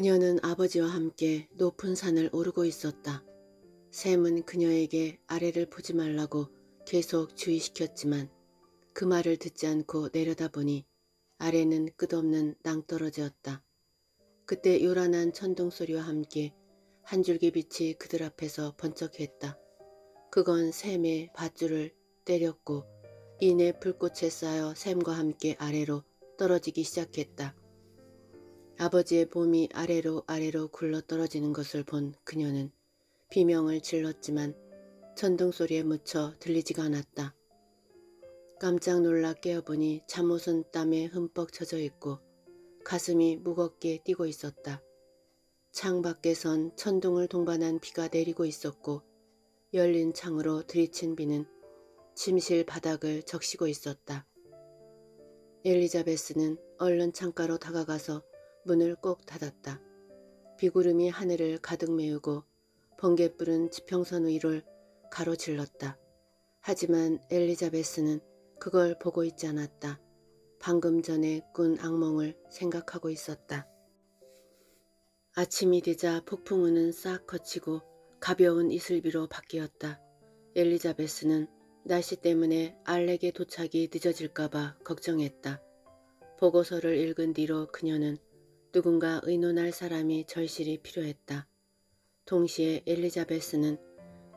그녀는 아버지와 함께 높은 산을 오르고 있었다. 샘은 그녀에게 아래를 보지 말라고 계속 주의시켰지만 그 말을 듣지 않고 내려다보니 아래는 끝없는 낭떠러지였다. 그때 요란한 천둥소리와 함께 한 줄기 빛이 그들 앞에서 번쩍했다. 그건 샘의 밧줄을 때렸고 이내 불꽃에 쌓여 샘과 함께 아래로 떨어지기 시작했다. 아버지의 봄이 아래로 아래로 굴러떨어지는 것을 본 그녀는 비명을 질렀지만 천둥소리에 묻혀 들리지가 않았다. 깜짝 놀라 깨어보니 잠옷은 땀에 흠뻑 젖어 있고 가슴이 무겁게 뛰고 있었다. 창 밖에선 천둥을 동반한 비가 내리고 있었고 열린 창으로 들이친 비는 침실 바닥을 적시고 있었다. 엘리자베스는 얼른 창가로 다가가서 문을 꼭 닫았다. 비구름이 하늘을 가득 메우고 번개불은 지평선 위를 가로질렀다. 하지만 엘리자베스는 그걸 보고 있지 않았다. 방금 전에 꾼 악몽을 생각하고 있었다. 아침이 되자 폭풍우는 싹 거치고 가벼운 이슬비로 바뀌었다. 엘리자베스는 날씨 때문에 알렉의 도착이 늦어질까봐 걱정했다. 보고서를 읽은 뒤로 그녀는 누군가 의논할 사람이 절실히 필요했다. 동시에 엘리자베스는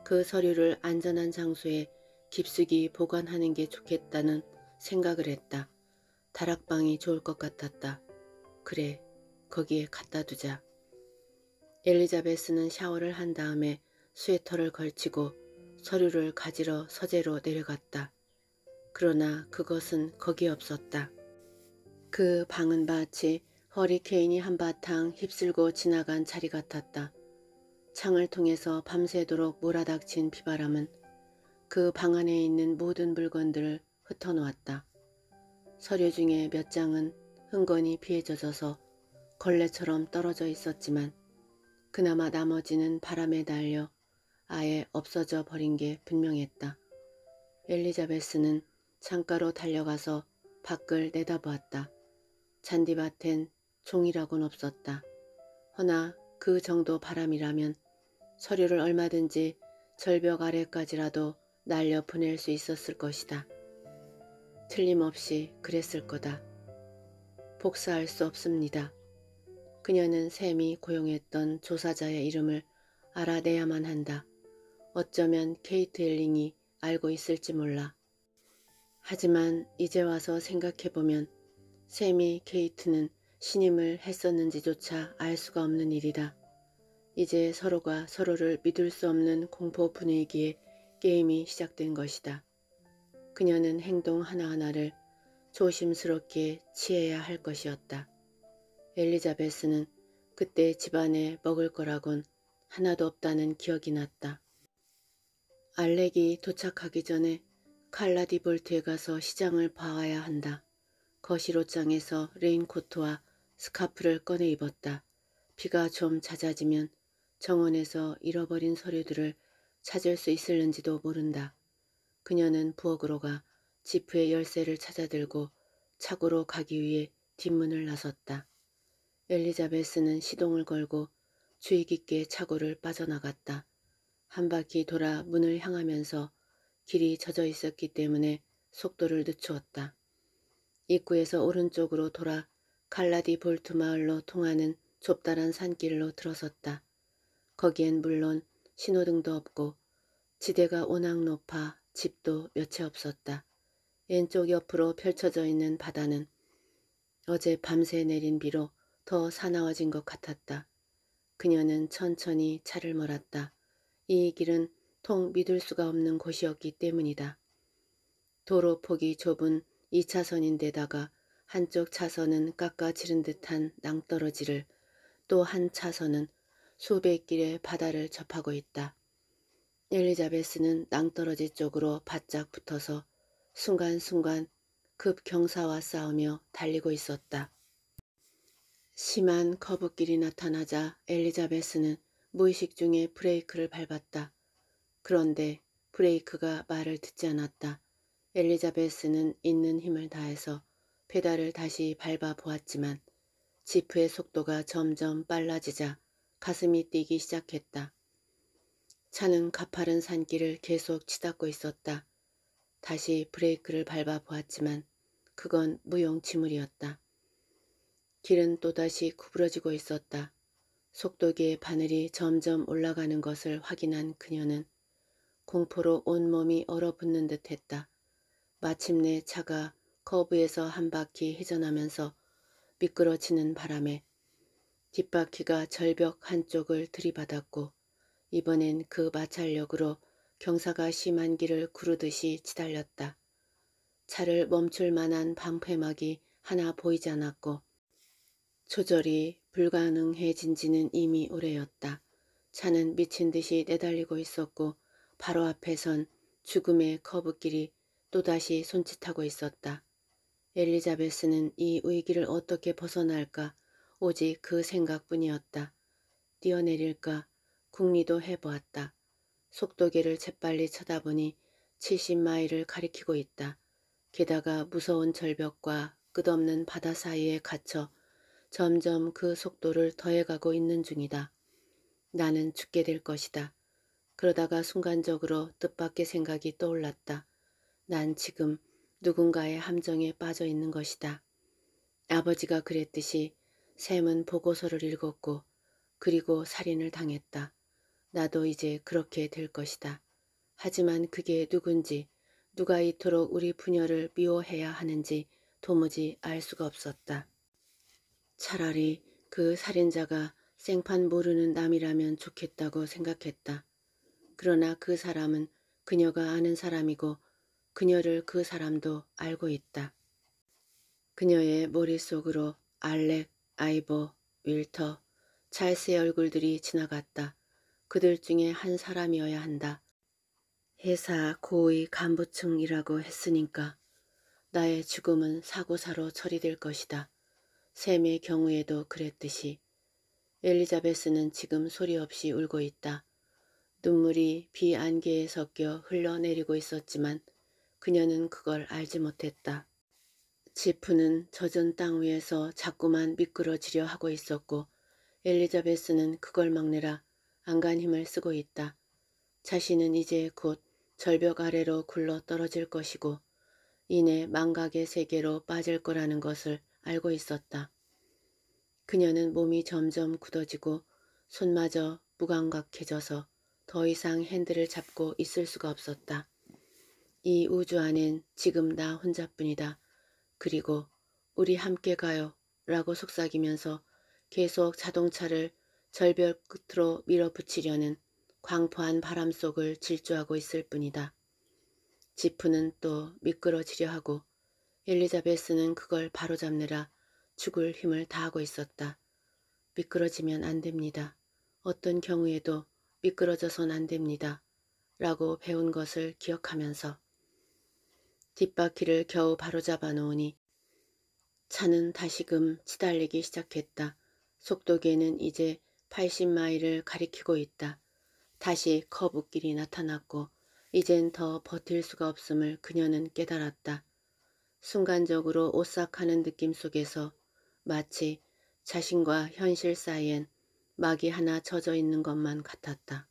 그 서류를 안전한 장소에 깊숙이 보관하는 게 좋겠다는 생각을 했다. 다락방이 좋을 것 같았다. 그래, 거기에 갖다 두자. 엘리자베스는 샤워를 한 다음에 스웨터를 걸치고 서류를 가지러 서재로 내려갔다. 그러나 그것은 거기 없었다. 그 방은 마치 허리케인이 한바탕 휩쓸고 지나간 자리 같았다. 창을 통해서 밤새도록 몰아닥친 비바람은 그 방 안에 있는 모든 물건들을 흩어놓았다. 서류 중에 몇 장은 흥건히 피에 젖어서 걸레처럼 떨어져 있었지만 그나마 나머지는 바람에 달려 아예 없어져 버린 게 분명했다. 엘리자베스는 창가로 달려가서 밖을 내다보았다. 잔디밭엔 종이라곤 없었다. 허나 그 정도 바람이라면 서류를 얼마든지 절벽 아래까지라도 날려 보낼 수 있었을 것이다. 틀림없이 그랬을 거다. 복사할 수 없습니다. 그녀는 샘이 고용했던 조사자의 이름을 알아내야만 한다. 어쩌면 케이트 엘링이 알고 있을지 몰라. 하지만 이제 와서 생각해보면 샘이 케이트는 신임을 했었는지조차 알 수가 없는 일이다. 이제 서로가 서로를 믿을 수 없는 공포 분위기에 게임이 시작된 것이다. 그녀는 행동 하나하나를 조심스럽게 취해야 할 것이었다. 엘리자베스는 그때 집안에 먹을 거라곤 하나도 없다는 기억이 났다. 알렉이 도착하기 전에 칼라디볼트에 가서 시장을 봐와야 한다. 거실 옷장에서 레인코트와 스카프를 꺼내 입었다. 비가 좀 잦아지면 정원에서 잃어버린 서류들을 찾을 수 있을는지도 모른다. 그녀는 부엌으로 가 지프의 열쇠를 찾아들고 차고로 가기 위해 뒷문을 나섰다. 엘리자베스는 시동을 걸고 주의 깊게 차고를 빠져나갔다. 한 바퀴 돌아 문을 향하면서 길이 젖어 있었기 때문에 속도를 늦추었다. 입구에서 오른쪽으로 돌아 갈라디 볼트 마을로 통하는 좁다란 산길로 들어섰다. 거기엔 물론 신호등도 없고 지대가 워낙 높아 집도 몇 채 없었다. 왼쪽 옆으로 펼쳐져 있는 바다는 어제 밤새 내린 비로 더 사나워진 것 같았다. 그녀는 천천히 차를 몰았다. 이 길은 통 믿을 수가 없는 곳이었기 때문이다. 도로 폭이 좁은 2차선인데다가 한쪽 차선은 깎아지른 듯한 낭떠러지를 또 한 차선은 수백 길의 바다를 접하고 있다. 엘리자베스는 낭떠러지 쪽으로 바짝 붙어서 순간순간 급경사와 싸우며 달리고 있었다. 심한 거북길이 나타나자 엘리자베스는 무의식 중에 브레이크를 밟았다. 그런데 브레이크가 말을 듣지 않았다. 엘리자베스는 있는 힘을 다해서 페달을 다시 밟아 보았지만 지프의 속도가 점점 빨라지자 가슴이 뛰기 시작했다. 차는 가파른 산길을 계속 치닫고 있었다. 다시 브레이크를 밟아 보았지만 그건 무용지물이었다. 길은 또다시 구부러지고 있었다. 속도계의 바늘이 점점 올라가는 것을 확인한 그녀는 공포로 온몸이 얼어붙는 듯 했다. 마침내 차가 커브에서 한 바퀴 회전하면서 미끄러지는 바람에 뒷바퀴가 절벽 한쪽을 들이받았고 이번엔 그 마찰력으로 경사가 심한 길을 구르듯이 치달렸다. 차를 멈출 만한 방패막이 하나 보이지 않았고 조절이 불가능해진 지는 이미 오래였다. 차는 미친 듯이 내달리고 있었고 바로 앞에선 죽음의 커브길이 또다시 손짓하고 있었다. 엘리자베스는 이 위기를 어떻게 벗어날까 오직 그 생각뿐이었다. 뛰어내릴까 궁리도 해보았다. 속도계를 재빨리 쳐다보니 70마일을 가리키고 있다. 게다가 무서운 절벽과 끝없는 바다 사이에 갇혀 점점 그 속도를 더해가고 있는 중이다. 나는 죽게 될 것이다. 그러다가 순간적으로 뜻밖의 생각이 떠올랐다. 난 지금 누군가의 함정에 빠져 있는 것이다. 아버지가 그랬듯이 샘은 보고서를 읽었고 그리고 살인을 당했다. 나도 이제 그렇게 될 것이다. 하지만 그게 누군지 누가 이토록 우리 부녀를 미워해야 하는지 도무지 알 수가 없었다. 차라리 그 살인자가 생판 모르는 남이라면 좋겠다고 생각했다. 그러나 그 사람은 그녀가 아는 사람이고 그녀를 그 사람도 알고 있다. 그녀의 머릿속으로 알렉, 아이버, 윌터, 찰스의 얼굴들이 지나갔다. 그들 중에 한 사람이어야 한다. 회사 고위 간부층이라고 했으니까 나의 죽음은 사고사로 처리될 것이다. 샘의 경우에도 그랬듯이 엘리자베스는 지금 소리 없이 울고 있다. 눈물이 비 안개에 섞여 흘러내리고 있었지만 그녀는 그걸 알지 못했다. 지프는 젖은 땅 위에서 자꾸만 미끄러지려 하고 있었고 엘리자베스는 그걸 막느라 안간 힘을 쓰고 있다. 자신은 이제 곧 절벽 아래로 굴러 떨어질 것이고 이내 망각의 세계로 빠질 거라는 것을 알고 있었다. 그녀는 몸이 점점 굳어지고 손마저 무감각해져서 더 이상 핸들을 잡고 있을 수가 없었다. 이 우주 안엔 지금 나 혼자뿐이다. 그리고 우리 함께 가요 라고 속삭이면서 계속 자동차를 절벽 끝으로 밀어붙이려는 광포한 바람 속을 질주하고 있을 뿐이다. 지프는 또 미끄러지려 하고 엘리자베스는 그걸 바로잡느라 죽을 힘을 다하고 있었다. 미끄러지면 안 됩니다. 어떤 경우에도 미끄러져선 안 됩니다. 라고 배운 것을 기억하면서 뒷바퀴를 겨우 바로잡아 놓으니 차는 다시금 치달리기 시작했다. 속도계는 이제 80마일을 가리키고 있다. 다시 커브길이 나타났고 이젠 더 버틸 수가 없음을 그녀는 깨달았다. 순간적으로 오싹하는 느낌 속에서 마치 자신과 현실 사이엔 막이 하나 젖어 있는 것만 같았다.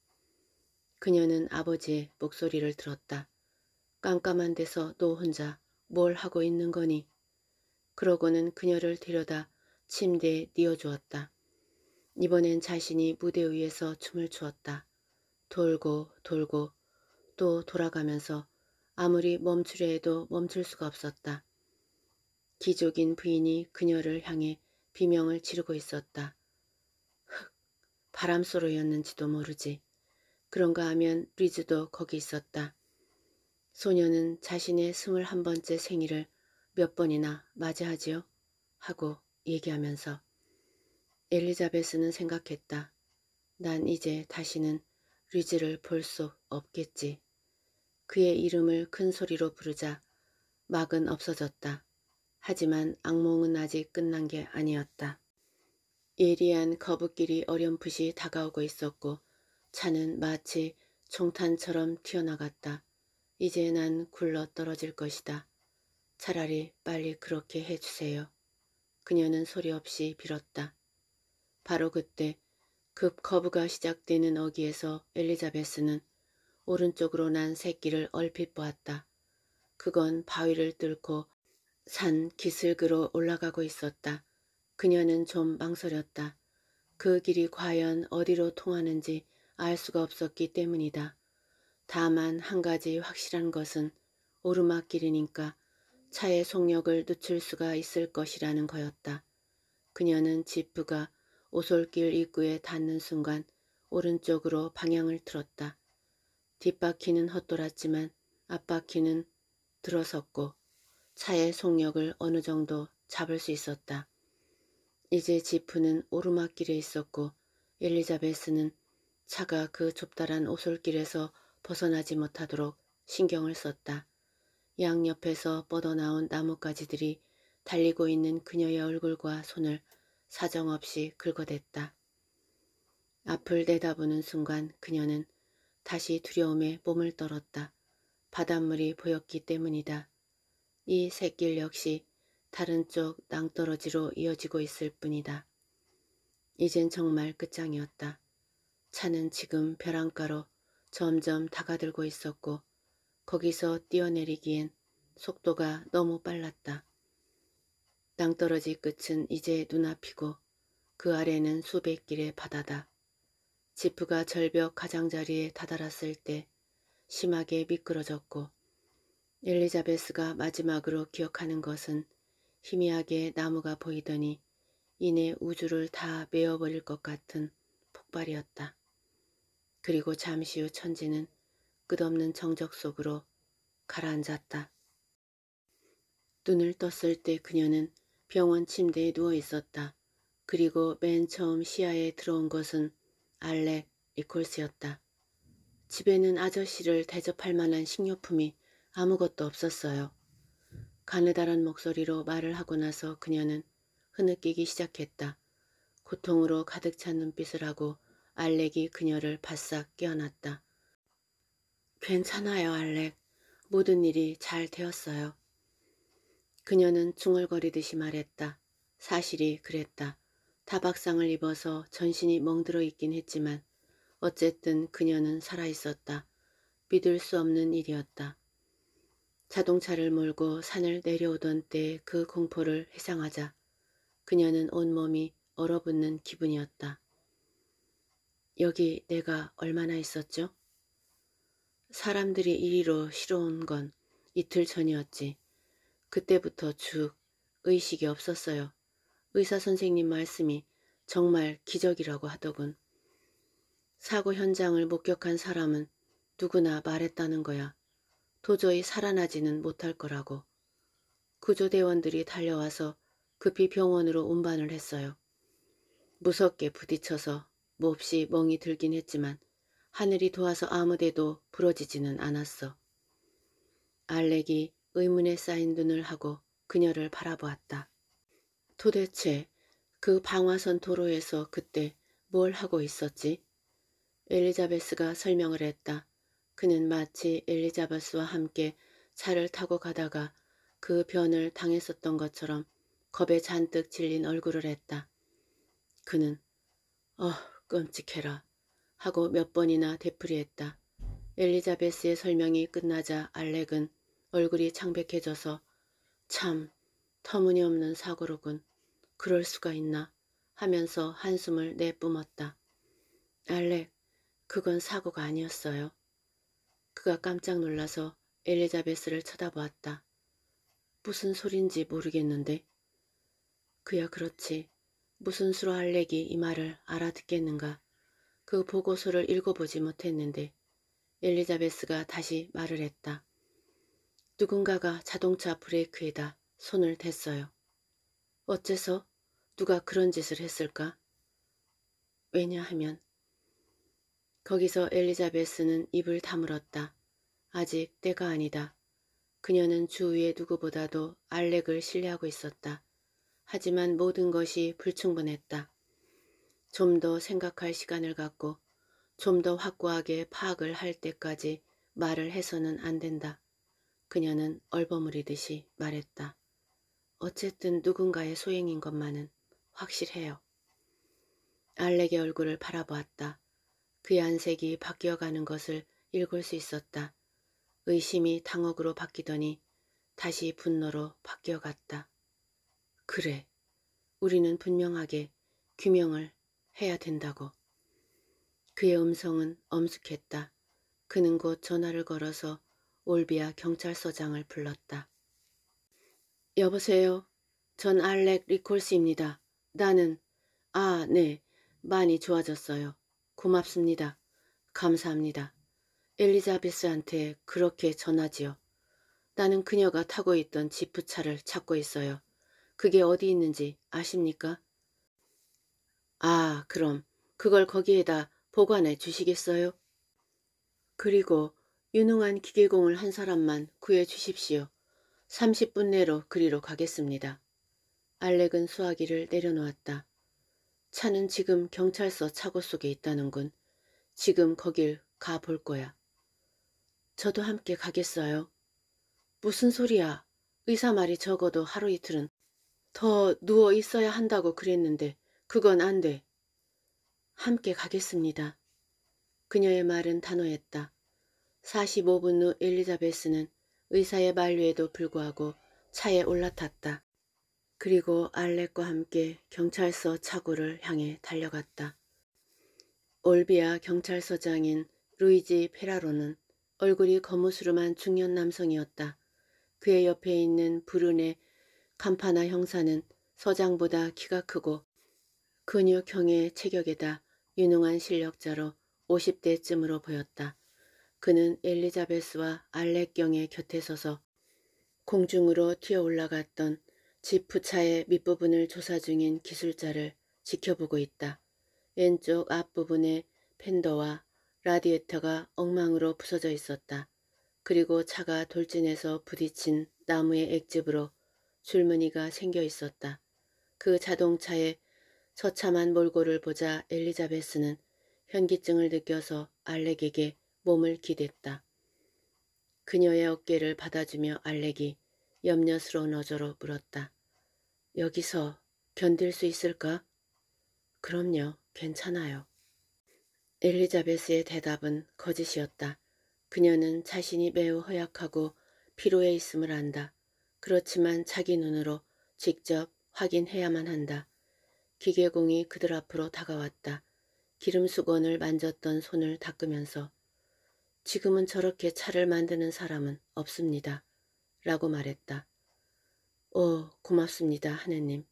그녀는 아버지의 목소리를 들었다. 깜깜한 데서 너 혼자 뭘 하고 있는 거니? 그러고는 그녀를 데려다 침대에 띄어주었다 이번엔 자신이 무대 위에서 춤을 추었다. 돌고 돌고 또 돌아가면서 아무리 멈추려 해도 멈출 수가 없었다. 기족인 부인이 그녀를 향해 비명을 지르고 있었다. 흑, 바람소로였는지도 모르지. 그런가 하면 리즈도 거기 있었다. 소녀는 자신의 스물한 번째 생일을 몇 번이나 맞이하지요? 하고 얘기하면서 엘리자베스는 생각했다. 난 이제 다시는 리즈를 볼 수 없겠지. 그의 이름을 큰 소리로 부르자 막은 없어졌다. 하지만 악몽은 아직 끝난 게 아니었다. 예리한 거북길이 어렴풋이 다가오고 있었고 차는 마치 총탄처럼 튀어나갔다. 이제 난 굴러 떨어질 것이다. 차라리 빨리 그렇게 해주세요. 그녀는 소리 없이 빌었다. 바로 그때 급 커브가 시작되는 어귀에서 엘리자베스는 오른쪽으로 난 새끼를 얼핏 보았다. 그건 바위를 뚫고 산 기슭으로 올라가고 있었다. 그녀는 좀 망설였다. 그 길이 과연 어디로 통하는지 알 수가 없었기 때문이다. 다만 한 가지 확실한 것은 오르막길이니까 차의 속력을 늦출 수가 있을 것이라는 거였다. 그녀는 지프가 오솔길 입구에 닿는 순간 오른쪽으로 방향을 틀었다. 뒷바퀴는 헛돌았지만 앞바퀴는 들어섰고 차의 속력을 어느 정도 잡을 수 있었다. 이제 지프는 오르막길에 있었고 엘리자베스는 차가 그 좁다란 오솔길에서 벗어나지 못하도록 신경을 썼다. 양옆에서 뻗어나온 나뭇가지들이 달리고 있는 그녀의 얼굴과 손을 사정없이 긁어댔다. 앞을 내다보는 순간 그녀는 다시 두려움에 몸을 떨었다. 바닷물이 보였기 때문이다. 이 샛길 역시 다른 쪽 낭떠러지로 이어지고 있을 뿐이다. 이젠 정말 끝장이었다. 차는 지금 벼랑가로 점점 다가들고 있었고 거기서 뛰어내리기엔 속도가 너무 빨랐다. 땅떨어지 끝은 이제 눈앞이고 그 아래는 수백 길의 바다다. 지프가 절벽 가장자리에 다다랐을 때 심하게 미끄러졌고 엘리자베스가 마지막으로 기억하는 것은 희미하게 나무가 보이더니 이내 우주를 다 메어버릴 것 같은 폭발이었다. 그리고 잠시 후 천지는 끝없는 정적 속으로 가라앉았다. 눈을 떴을 때 그녀는 병원 침대에 누워 있었다. 그리고 맨 처음 시야에 들어온 것은 알렉 리콜스였다. 집에는 아저씨를 대접할 만한 식료품이 아무것도 없었어요. 가느다란 목소리로 말을 하고 나서 그녀는 흐느끼기 시작했다. 고통으로 가득 찬 눈빛을 하고 알렉이 그녀를 바싹 끼어났다. 괜찮아요, 알렉. 모든 일이 잘 되었어요. 그녀는 중얼거리듯이 말했다. 사실이 그랬다. 타박상을 입어서 전신이 멍들어 있긴 했지만 어쨌든 그녀는 살아있었다. 믿을 수 없는 일이었다. 자동차를 몰고 산을 내려오던 때 그 공포를 회상하자 그녀는 온몸이 얼어붙는 기분이었다. 여기 내가 얼마나 있었죠? 사람들이 이리로 싫어온건 이틀 전이었지. 그때부터 죽 의식이 없었어요. 의사 선생님 말씀이 정말 기적이라고 하더군. 사고 현장을 목격한 사람은 누구나 말했다는 거야. 도저히 살아나지는 못할 거라고. 구조대원들이 달려와서 급히 병원으로 운반을 했어요. 무섭게 부딪혀서 몹시 멍이 들긴 했지만 하늘이 도와서 아무데도 부러지지는 않았어. 알렉이 의문에 쌓인 눈을 하고 그녀를 바라보았다. 도대체 그 방화선 도로에서 그때 뭘 하고 있었지? 엘리자베스가 설명을 했다. 그는 마치 엘리자베스와 함께 차를 타고 가다가 그 변을 당했었던 것처럼 겁에 잔뜩 질린 얼굴을 했다. 그는 어 끔찍해라 하고 몇 번이나 되풀이했다. 엘리자베스의 설명이 끝나자 알렉은 얼굴이 창백해져서 참 터무니없는 사고로군 그럴 수가 있나 하면서 한숨을 내뿜었다. 알렉 그건 사고가 아니었어요. 그가 깜짝 놀라서 엘리자베스를 쳐다보았다. 무슨 소린지 모르겠는데. 그야 그렇지. 무슨 수로 할래기 이 말을 알아듣겠는가. 그 보고서를 읽어보지 못했는데 엘리자베스가 다시 말을 했다. 누군가가 자동차 브레이크에다 손을 댔어요. 어째서 누가 그런 짓을 했을까? 왜냐하면 거기서 엘리자베스는 입을 다물었다. 아직 때가 아니다. 그녀는 주위의 누구보다도 알렉을 신뢰하고 있었다. 하지만 모든 것이 불충분했다. 좀 더 생각할 시간을 갖고 좀 더 확고하게 파악을 할 때까지 말을 해서는 안 된다. 그녀는 얼버무리듯이 말했다. 어쨌든 누군가의 소행인 것만은 확실해요. 알렉의 얼굴을 바라보았다. 그의 안색이 바뀌어가는 것을 읽을 수 있었다. 의심이 당혹으로 바뀌더니 다시 분노로 바뀌어갔다. 그래, 우리는 분명하게 규명을 해야 된다고. 그의 음성은 엄숙했다. 그는 곧 전화를 걸어서 올비아 경찰서장을 불렀다. 여보세요. 전 알렉 리콜스입니다. 나는 아, 네. 많이 좋아졌어요. 고맙습니다. 감사합니다. 엘리자베스한테 그렇게 전하지요. 나는 그녀가 타고 있던 지프차를 찾고 있어요. 그게 어디 있는지 아십니까? 아, 그럼 그걸 거기에다 보관해 주시겠어요? 그리고 유능한 기계공을 한 사람만 구해 주십시오. 30분 내로 그리로 가겠습니다. 알렉은 수화기를 내려놓았다. 차는 지금 경찰서 차고 속에 있다는군. 지금 거길 가볼 거야. 저도 함께 가겠어요. 무슨 소리야. 의사 말이 적어도 하루 이틀은 더 누워 있어야 한다고 그랬는데 그건 안 돼. 함께 가겠습니다. 그녀의 말은 단호했다. 45분 후 엘리자베스는 의사의 만류에도 불구하고 차에 올라탔다. 그리고 알렉과 함께 경찰서 차고를 향해 달려갔다. 올비아 경찰서장인 루이지 페라로는 얼굴이 거무스름한 중년 남성이었다. 그의 옆에 있는 브룬의 간파나 형사는 서장보다 키가 크고 근육형의 체격에다 유능한 실력자로 50대쯤으로 보였다. 그는 엘리자베스와 알렉경의 곁에 서서 공중으로 튀어 올라갔던 지프차의 밑부분을 조사 중인 기술자를 지켜보고 있다. 왼쪽 앞부분에 팬더와 라디에터가 엉망으로 부서져 있었다. 그리고 차가 돌진해서 부딪힌 나무의 액집으로 줄무늬가 생겨 있었다. 그 자동차에 처참한 몰골을 보자 엘리자베스는 현기증을 느껴서 알렉에게 몸을 기댔다. 그녀의 어깨를 받아주며 알렉이 염려스러운 어조로 물었다. 여기서 견딜 수 있을까? 그럼요, 괜찮아요. 엘리자베스의 대답은 거짓이었다. 그녀는 자신이 매우 허약하고 피로해 있음을 안다. 그렇지만 자기 눈으로 직접 확인해야만 한다. 기계공이 그들 앞으로 다가왔다. 기름수건을 만졌던 손을 닦으면서 지금은 저렇게 차를 만드는 사람은 없습니다. 라고 말했다. 오, 어, 고맙습니다, 하느님.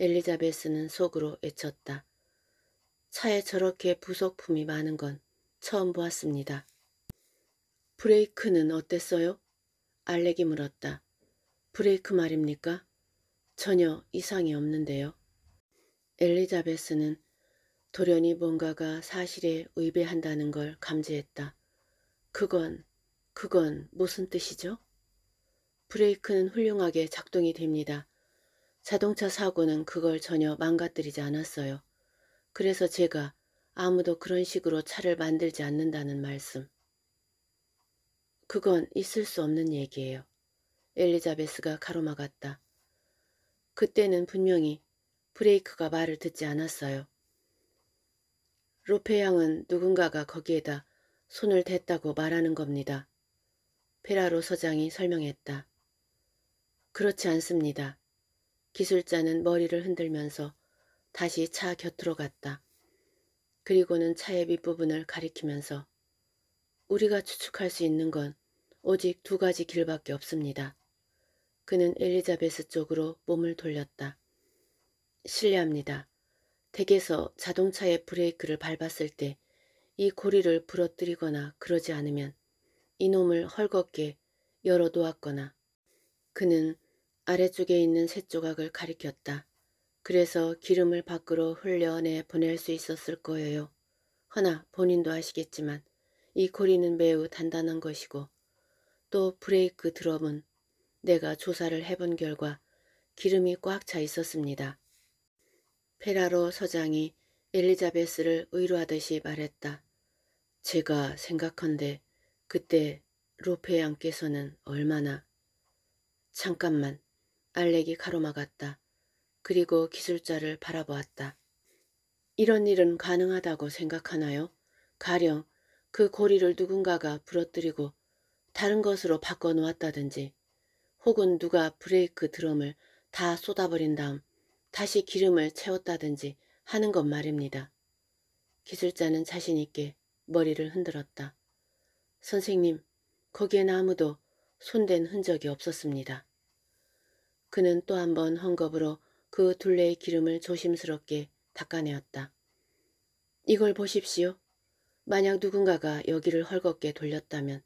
엘리자베스는 속으로 외쳤다 차에 저렇게 부속품이 많은 건 처음 보았습니다. 브레이크는 어땠어요? 알렉이 물었다. 브레이크 말입니까? 전혀 이상이 없는데요. 엘리자베스는 돌연히 뭔가가 사실에 의배한다는걸 감지했다. 그건, 그건 무슨 뜻이죠? 브레이크는 훌륭하게 작동이 됩니다. 자동차 사고는 그걸 전혀 망가뜨리지 않았어요. 그래서 제가 아무도 그런 식으로 차를 만들지 않는다는 말씀. 그건 있을 수 없는 얘기예요. 엘리자베스가 가로막았다. 그때는 분명히 브레이크가 말을 듣지 않았어요. 로페양은 누군가가 거기에다 손을 댔다고 말하는 겁니다. 페라로 서장이 설명했다. 그렇지 않습니다. 기술자는 머리를 흔들면서 다시 차 곁으로 갔다. 그리고는 차의 윗부분을 가리키면서 우리가 추측할 수 있는 건 오직 두 가지 길밖에 없습니다. 그는 엘리자베스 쪽으로 몸을 돌렸다. 실례합니다. 댁에서 자동차의 브레이크를 밟았을 때 이 고리를 부러뜨리거나 그러지 않으면 이놈을 헐겁게 열어놓았거나 그는 아래쪽에 있는 쇳조각을 가리켰다. 그래서 기름을 밖으로 흘려내 보낼 수 있었을 거예요. 허나 본인도 아시겠지만 이 고리는 매우 단단한 것이고 또 브레이크 드럼은 내가 조사를 해본 결과 기름이 꽉 차 있었습니다. 페라로 서장이 엘리자베스를 의뢰하듯이 말했다. 제가 생각한데 그때 로페 양께서는 얼마나 잠깐만 알렉이 가로막았다. 그리고 기술자를 바라보았다. 이런 일은 가능하다고 생각하나요? 가령 그 고리를 누군가가 부러뜨리고 다른 것으로 바꿔놓았다든지 혹은 누가 브레이크 드럼을 다 쏟아버린 다음 다시 기름을 채웠다든지 하는 것 말입니다. 기술자는 자신 있게 머리를 흔들었다. 선생님, 거기엔 아무도 손댄 흔적이 없었습니다. 그는 또 한 번 헝겊으로 그 둘레의 기름을 조심스럽게 닦아내었다. 이걸 보십시오. 만약 누군가가 여기를 헐겁게 돌렸다면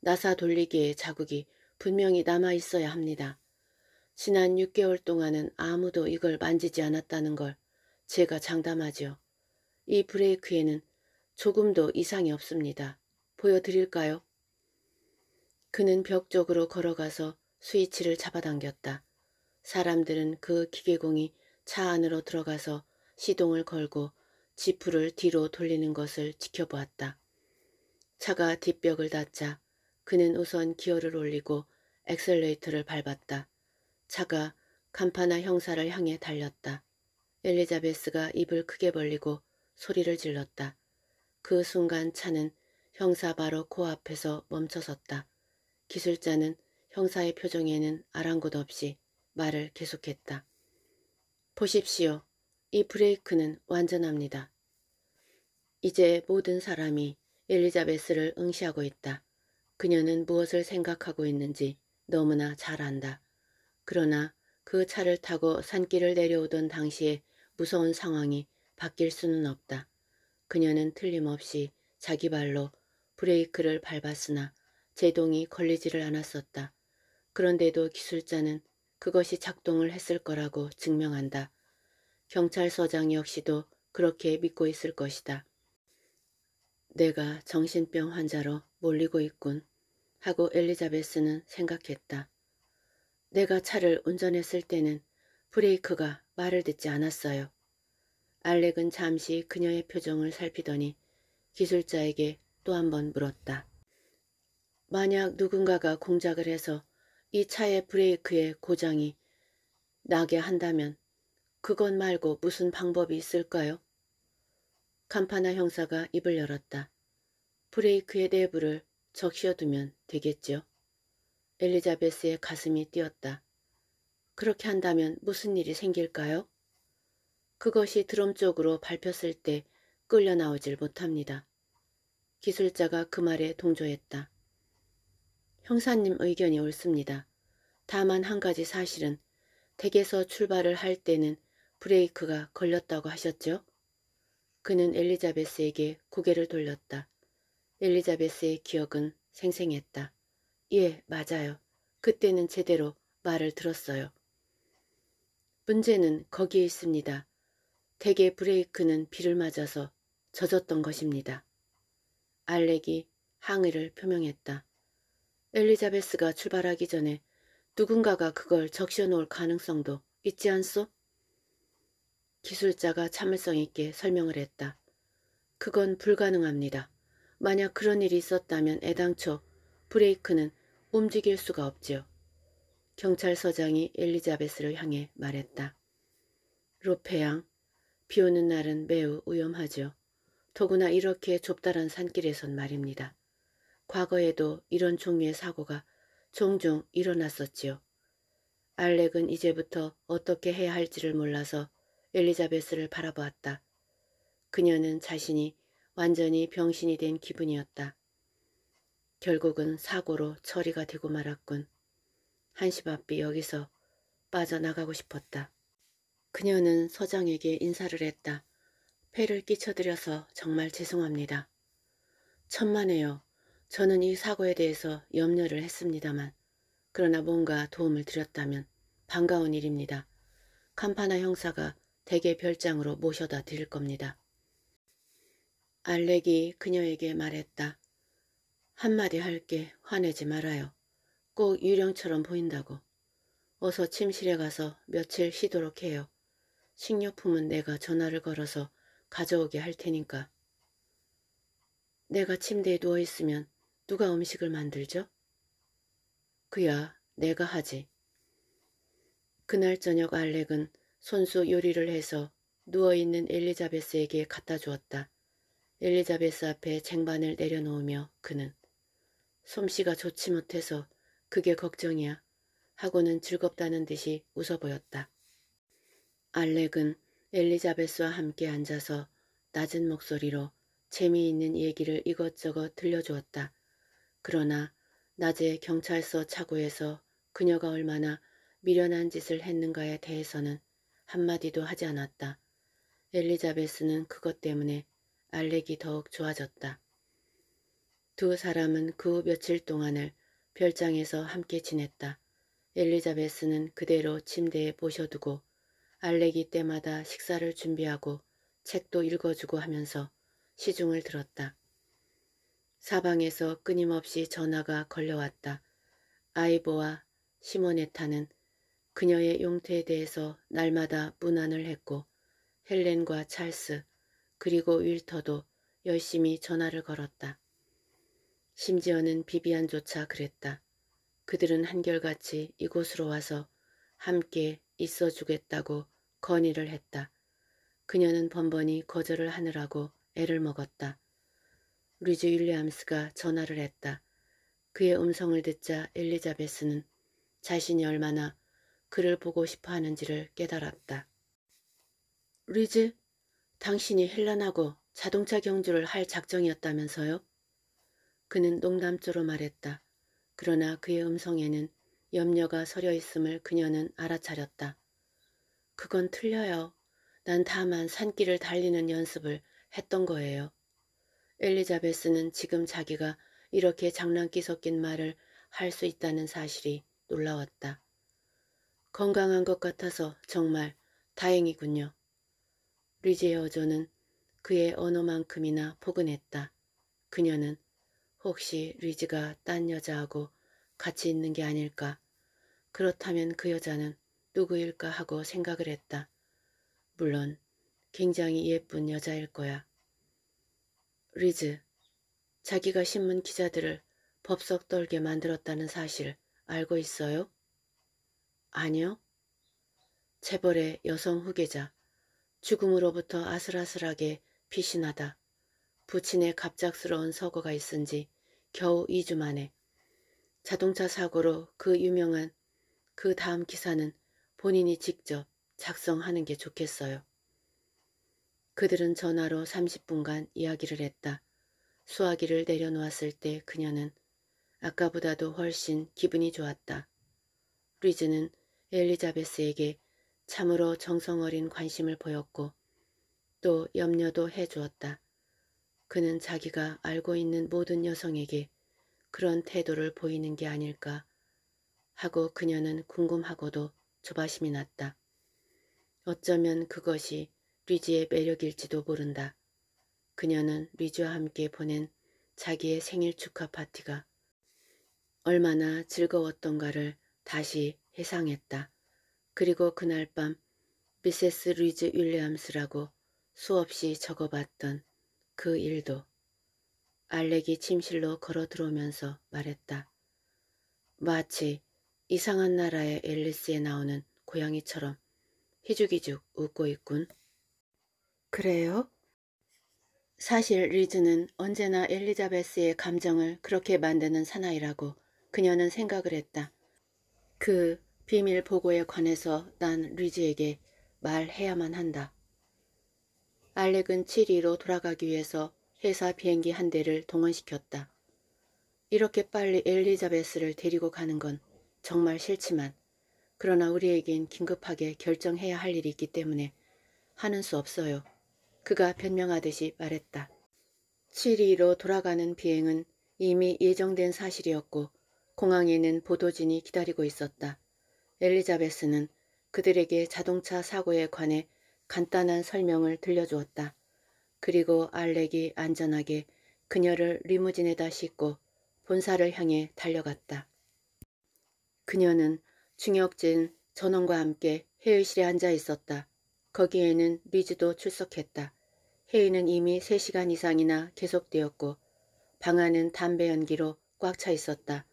나사 돌리기의 자국이 분명히 남아 있어야 합니다. 지난 6개월 동안은 아무도 이걸 만지지 않았다는 걸 제가 장담하지요이 브레이크에는 조금도 이상이 없습니다. 보여드릴까요? 그는 벽 쪽으로 걸어가서 스위치를 잡아당겼다. 사람들은 그 기계공이 차 안으로 들어가서 시동을 걸고 지프를 뒤로 돌리는 것을 지켜보았다. 차가 뒷벽을 닫자 그는 우선 기어를 올리고 엑셀레이터를 밟았다. 차가 간파나 형사를 향해 달렸다. 엘리자베스가 입을 크게 벌리고 소리를 질렀다. 그 순간 차는 형사 바로 코앞에서 멈춰섰다. 기술자는 형사의 표정에는 아랑곳 없이 말을 계속했다. 보십시오. 이 브레이크는 완전합니다. 이제 모든 사람이 엘리자베스를 응시하고 있다. 그녀는 무엇을 생각하고 있는지 너무나 잘 안다. 그러나 그 차를 타고 산길을 내려오던 당시에 무서운 상황이 바뀔 수는 없다. 그녀는 틀림없이 자기 발로 브레이크를 밟았으나 제동이 걸리지를 않았었다. 그런데도 기술자는 그것이 작동을 했을 거라고 증명한다. 경찰서장 역시도 그렇게 믿고 있을 것이다. 내가 정신병 환자로 몰리고 있군 하고 엘리자베스는 생각했다. 내가 차를 운전했을 때는 브레이크가 말을 듣지 않았어요. 알렉은 잠시 그녀의 표정을 살피더니 기술자에게 또 한 번 물었다. 만약 누군가가 공작을 해서 이 차의 브레이크에 고장이 나게 한다면 그것 말고 무슨 방법이 있을까요? 캄파나 형사가 입을 열었다. 브레이크의 내부를 적셔두면 되겠지요. 엘리자베스의 가슴이 뛰었다. 그렇게 한다면 무슨 일이 생길까요? 그것이 드럼 쪽으로 밟혔을 때 끌려 나오질 못합니다. 기술자가 그 말에 동조했다. 형사님 의견이 옳습니다. 다만 한 가지 사실은 댁에서 출발을 할 때는 브레이크가 걸렸다고 하셨죠? 그는 엘리자베스에게 고개를 돌렸다. 엘리자베스의 기억은 생생했다. 예, 맞아요. 그때는 제대로 말을 들었어요. 문제는 거기에 있습니다. 대개 브레이크는 비를 맞아서 젖었던 것입니다. 알렉이 항의를 표명했다. 엘리자베스가 출발하기 전에 누군가가 그걸 적셔놓을 가능성도 있지 않소? 기술자가 참을성 있게 설명을 했다. 그건 불가능합니다. 만약 그런 일이 있었다면 애당초 브레이크는 움직일 수가 없지요. 경찰서장이 엘리자베스를 향해 말했다. 로페양, 비 오는 날은 매우 위험하죠. 더구나 이렇게 좁다란 산길에선 말입니다. 과거에도 이런 종류의 사고가 종종 일어났었지요. 알렉은 이제부터 어떻게 해야 할지를 몰라서 엘리자베스를 바라보았다. 그녀는 자신이 완전히 병신이 된 기분이었다. 결국은 사고로 처리가 되고 말았군. 한시 바삐 여기서 빠져나가고 싶었다. 그녀는 서장에게 인사를 했다. 폐를 끼쳐드려서 정말 죄송합니다. 천만에요. 저는 이 사고에 대해서 염려를 했습니다만 그러나 뭔가 도움을 드렸다면 반가운 일입니다. 캄파나 형사가 대개 별장으로 모셔다 드릴 겁니다. 알렉이 그녀에게 말했다. 한마디 할게 화내지 말아요. 꼭 유령처럼 보인다고. 어서 침실에 가서 며칠 쉬도록 해요. 식료품은 내가 전화를 걸어서 가져오게 할 테니까. 내가 침대에 누워있으면 누가 음식을 만들죠? 그야 내가 하지. 그날 저녁 알렉은 손수 요리를 해서 누워있는 엘리자베스에게 갖다 주었다. 엘리자베스 앞에 쟁반을 내려놓으며 그는 솜씨가 좋지 못해서 그게 걱정이야 하고는 즐겁다는 듯이 웃어 보였다. 알렉은 엘리자베스와 함께 앉아서 낮은 목소리로 재미있는 얘기를 이것저것 들려주었다. 그러나 낮에 경찰서 차고에서 그녀가 얼마나 미련한 짓을 했는가에 대해서는 한마디도 하지 않았다. 엘리자베스는 그것 때문에 알렉이 더욱 좋아졌다. 두 사람은 그 후 며칠 동안을 별장에서 함께 지냈다. 엘리자베스는 그대로 침대에 모셔두고 알렉이 때마다 식사를 준비하고 책도 읽어주고 하면서 시중을 들었다. 사방에서 끊임없이 전화가 걸려왔다. 아이보와 시모네타는 그녀의 용태에 대해서 날마다 문안을 했고 헬렌과 찰스 그리고 윌터도 열심히 전화를 걸었다. 심지어는 비비안조차 그랬다. 그들은 한결같이 이곳으로 와서 함께 있어주겠다고 건의를 했다. 그녀는 번번이 거절을 하느라고 애를 먹었다. 루즈윌리암스가 전화를 했다. 그의 음성을 듣자 엘리자베스는 자신이 얼마나 그를 보고 싶어 하는지를 깨달았다. 리즈, 당신이 헬란하고 자동차 경주를 할 작정이었다면서요? 그는 농담조로 말했다. 그러나 그의 음성에는 염려가 서려 있음을 그녀는 알아차렸다. 그건 틀려요. 난 다만 산길을 달리는 연습을 했던 거예요. 엘리자베스는 지금 자기가 이렇게 장난기 섞인 말을 할 수 있다는 사실이 놀라웠다. 건강한 것 같아서 정말 다행이군요. 리제어조는 그의 언어만큼이나 포근했다. 그녀는 혹시 리즈가 딴 여자하고 같이 있는 게 아닐까. 그렇다면 그 여자는 누구일까 하고 생각을 했다. 물론 굉장히 예쁜 여자일 거야. 리즈, 자기가 신문 기자들을 법석 떨게 만들었다는 사실 알고 있어요? 아니요. 재벌의 여성 후계자. 죽음으로부터 아슬아슬하게 피신하다. 부친의 갑작스러운 서거가 있은지 겨우 2주 만에 자동차 사고로 그 유명한 그 다음 기사는 본인이 직접 작성하는 게 좋겠어요. 그들은 전화로 30분간 이야기를 했다. 수화기를 내려놓았을 때 그녀는 아까보다도 훨씬 기분이 좋았다. 리즈는 엘리자베스에게 참으로 정성어린 관심을 보였고 또 염려도 해주었다. 그는 자기가 알고 있는 모든 여성에게 그런 태도를 보이는 게 아닐까 하고 그녀는 궁금하고도 조바심이 났다. 어쩌면 그것이 리지의 매력일지도 모른다. 그녀는 리지와 함께 보낸 자기의 생일 축하 파티가 얼마나 즐거웠던가를 다시 해상했다. 그리고 그날 밤 미세스 리즈 윌리엄스라고 수없이 적어봤던 그 일도 알렉이 침실로 걸어 들어오면서 말했다. 마치 이상한 나라의 앨리스에 나오는 고양이처럼 희죽이죽 웃고 있군. 그래요? 사실 리즈는 언제나 엘리자베스의 감정을 그렇게 만드는 사나이라고 그녀는 생각을 했다. 그 비밀 보고에 관해서 난 리지에게 말해야만 한다. 알렉은 7위로 돌아가기 위해서 회사 비행기 한 대를 동원시켰다. 이렇게 빨리 엘리자베스를 데리고 가는 건 정말 싫지만 그러나 우리에겐 긴급하게 결정해야 할 일이 있기 때문에 하는 수 없어요. 그가 변명하듯이 말했다. 7위로 돌아가는 비행은 이미 예정된 사실이었고 공항에는 보도진이 기다리고 있었다. 엘리자베스는 그들에게 자동차 사고에 관해 간단한 설명을 들려주었다. 그리고 알렉이 안전하게 그녀를 리무진에다 싣고 본사를 향해 달려갔다. 그녀는 중역진 전원과 함께 회의실에 앉아 있었다. 거기에는 리즈도 출석했다. 회의는 이미 3시간 이상이나 계속되었고 방 안은 담배 연기로 꽉 차 있었다.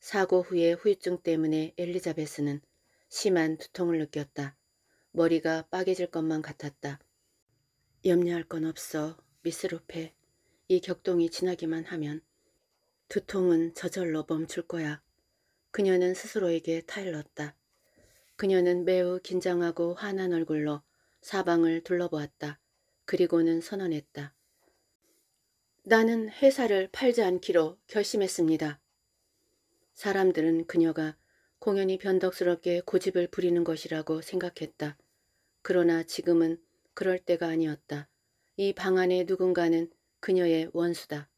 사고 후의 후유증 때문에 엘리자베스는 심한 두통을 느꼈다. 머리가 빠개질 것만 같았다. 염려할 건 없어, 미스 루페이 격동이 지나기만 하면 두통은 저절로 멈출 거야. 그녀는 스스로에게 타일렀다. 그녀는 매우 긴장하고 화난 얼굴로 사방을 둘러보았다. 그리고는 선언했다. 나는 회사를 팔지 않기로 결심했습니다. 사람들은 그녀가 공연히 변덕스럽게 고집을 부리는 것이라고 생각했다. 그러나 지금은 그럴 때가 아니었다. 이 방 안에 누군가는 그녀의 원수다.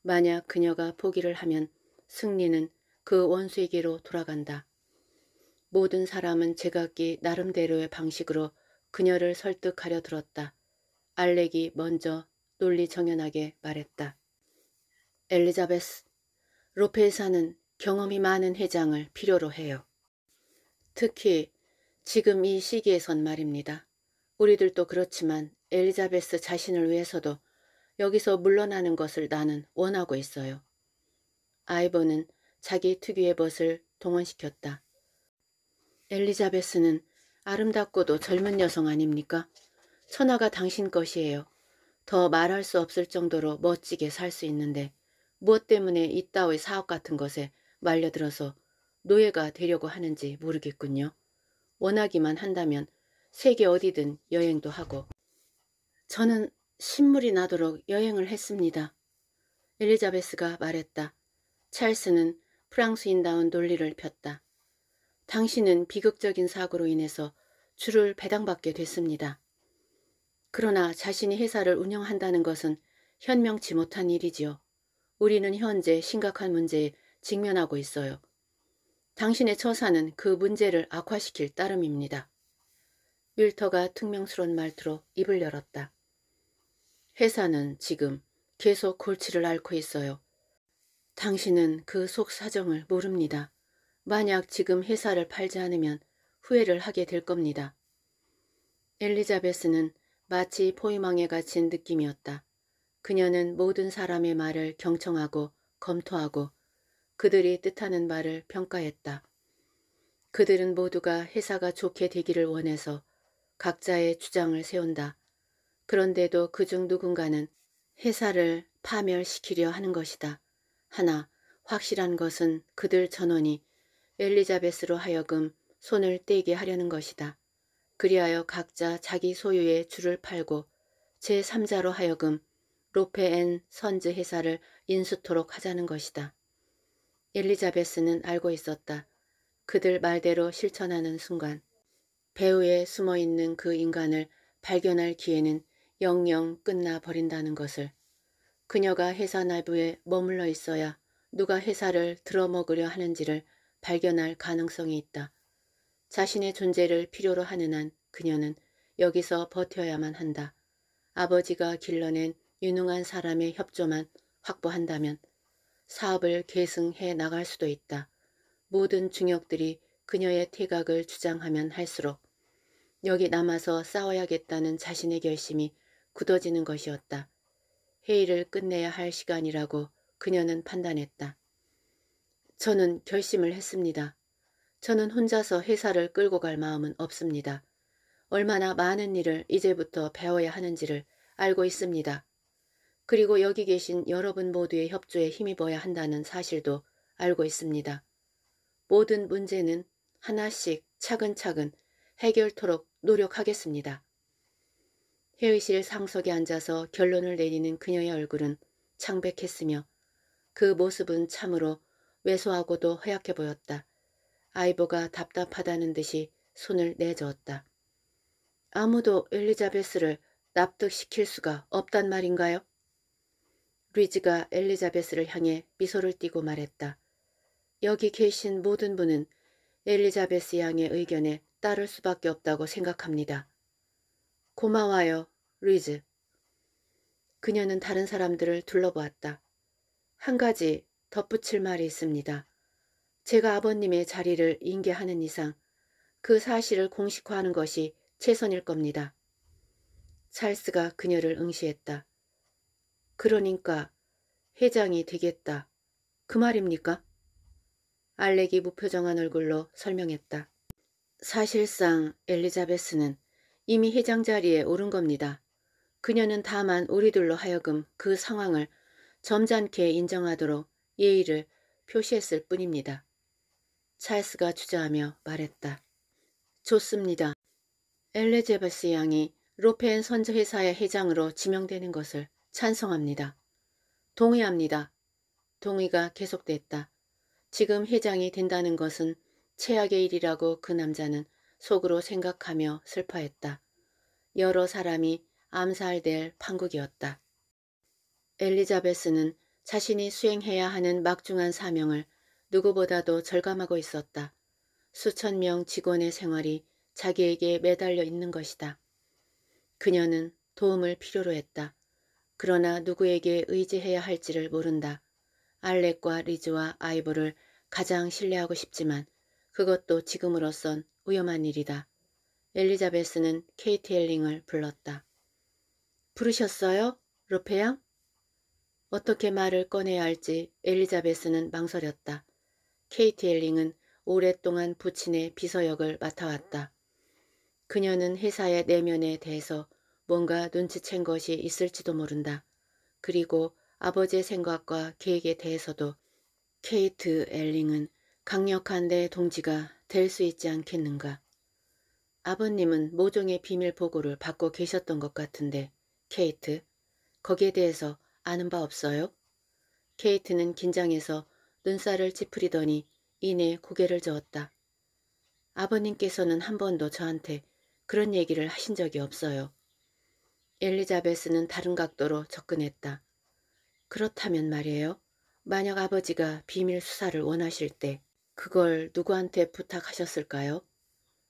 만약 그녀가 포기를 하면 승리는 그 원수에게로 돌아간다. 모든 사람은 제각기 나름대로의 방식으로 그녀를 설득하려 들었다. 알렉이 먼저 논리정연하게 말했다. 엘리자베스, 로페사는 경험이 많은 회장을 필요로 해요. 특히 지금 이 시기에선 말입니다. 우리들도 그렇지만 엘리자베스 자신을 위해서도 여기서 물러나는 것을 나는 원하고 있어요. 아이버는 자기 특유의 멋을 동원시켰다. 엘리자베스는 아름답고도 젊은 여성 아닙니까? 천하가 당신 것이에요. 더 말할 수 없을 정도로 멋지게 살 수 있는데 무엇 때문에 이따위 사업 같은 것에 말려들어서 노예가 되려고 하는지 모르겠군요. 원하기만 한다면 세계 어디든 여행도 하고 저는 신물이 나도록 여행을 했습니다. 엘리자베스가 말했다. 찰스는 프랑스인다운 논리를 폈다. 당신은 비극적인 사고로 인해서 주를 배당받게 됐습니다. 그러나 자신이 회사를 운영한다는 것은 현명치 못한 일이지요. 우리는 현재 심각한 문제에 직면하고 있어요. 당신의 처사는 그 문제를 악화시킬 따름입니다. 윌터가 퉁명스러운 말투로 입을 열었다. 회사는 지금 계속 골치를 앓고 있어요. 당신은 그 속 사정을 모릅니다. 만약 지금 회사를 팔지 않으면 후회를 하게 될 겁니다. 엘리자베스는 마치 포위망에 갇힌 느낌이었다. 그녀는 모든 사람의 말을 경청하고 검토하고 그들이 뜻하는 말을 평가했다. 그들은 모두가 회사가 좋게 되기를 원해서 각자의 주장을 세운다. 그런데도 그 중 누군가는 회사를 파멸시키려 하는 것이다. 하나, 확실한 것은 그들 전원이 엘리자베스로 하여금 손을 떼게 하려는 것이다. 그리하여 각자 자기 소유의 줄을 팔고 제3자로 하여금 로페앤 선즈 회사를 인수토록 하자는 것이다. 엘리자베스는 알고 있었다. 그들 말대로 실천하는 순간 배우에 숨어있는 그 인간을 발견할 기회는 영영 끝나버린다는 것을. 그녀가 회사 내부에 머물러 있어야 누가 회사를 들어먹으려 하는지를 발견할 가능성이 있다. 자신의 존재를 필요로 하는 한 그녀는 여기서 버텨야만 한다. 아버지가 길러낸 유능한 사람의 협조만 확보한다면 사업을 계승해 나갈 수도 있다. 모든 중역들이 그녀의 태각을 주장하면 할수록 여기 남아서 싸워야겠다는 자신의 결심이 굳어지는 것이었다. 회의를 끝내야 할 시간이라고 그녀는 판단했다. 저는 결심을 했습니다. 저는 혼자서 회사를 끌고 갈 마음은 없습니다. 얼마나 많은 일을 이제부터 배워야 하는지를 알고 있습니다. 그리고 여기 계신 여러분 모두의 협조에 힘입어야 한다는 사실도 알고 있습니다. 모든 문제는 하나씩 차근차근 해결토록 노력하겠습니다. 회의실 상석에 앉아서 결론을 내리는 그녀의 얼굴은 창백했으며 그 모습은 참으로 왜소하고도 허약해 보였다. 아이보가 답답하다는 듯이 손을 내저었다. 아무도 엘리자베스를 납득시킬 수가 없단 말인가요? 리즈가 엘리자베스를 향해 미소를 띠고 말했다. 여기 계신 모든 분은 엘리자베스 양의 의견에 따를 수밖에 없다고 생각합니다. 고마워요, 리즈 그녀는 다른 사람들을 둘러보았다. 한 가지 덧붙일 말이 있습니다. 제가 아버님의 자리를 인계하는 이상 그 사실을 공식화하는 것이 최선일 겁니다. 찰스가 그녀를 응시했다. 그러니까 회장이 되겠다. 그 말입니까? 알렉이 무표정한 얼굴로 설명했다. 사실상 엘리자베스는 이미 회장 자리에 오른 겁니다. 그녀는 다만 우리들로 하여금 그 상황을 점잖게 인정하도록 예의를 표시했을 뿐입니다. 찰스가 주저하며 말했다. 좋습니다. 엘리자베스 양이 로펜 선저회사의 회장으로 지명되는 것을 찬성합니다. 동의합니다. 동의가 계속됐다. 지금 회장이 된다는 것은 최악의 일이라고 그 남자는 속으로 생각하며 슬퍼했다. 여러 사람이 암살될 판국이었다. 엘리자베스는 자신이 수행해야 하는 막중한 사명을 누구보다도 절감하고 있었다. 수천 명 직원의 생활이 자기에게 매달려 있는 것이다. 그녀는 도움을 필요로 했다. 그러나 누구에게 의지해야 할지를 모른다. 알렉과 리즈와 아이보를 가장 신뢰하고 싶지만 그것도 지금으로선 위험한 일이다. 엘리자베스는 케이티 엘링을 불렀다. 부르셨어요? 루페양 어떻게 말을 꺼내야 할지 엘리자베스는 망설였다. 케이티 엘링은 오랫동안 부친의 비서역을 맡아왔다. 그녀는 회사의 내면에 대해서 뭔가 눈치챈 것이 있을지도 모른다. 그리고 아버지의 생각과 계획에 대해서도 케이트 엘링은 강력한 내 동지가 될 수 있지 않겠는가. 아버님은 모종의 비밀 보고를 받고 계셨던 것 같은데 케이트, 거기에 대해서 아는 바 없어요? 케이트는 긴장해서 눈살을 찌푸리더니 이내 고개를 저었다. 아버님께서는 한 번도 저한테 그런 얘기를 하신 적이 없어요. 엘리자베스는 다른 각도로 접근했다. 그렇다면 말이에요. 만약 아버지가 비밀 수사를 원하실 때 그걸 누구한테 부탁하셨을까요?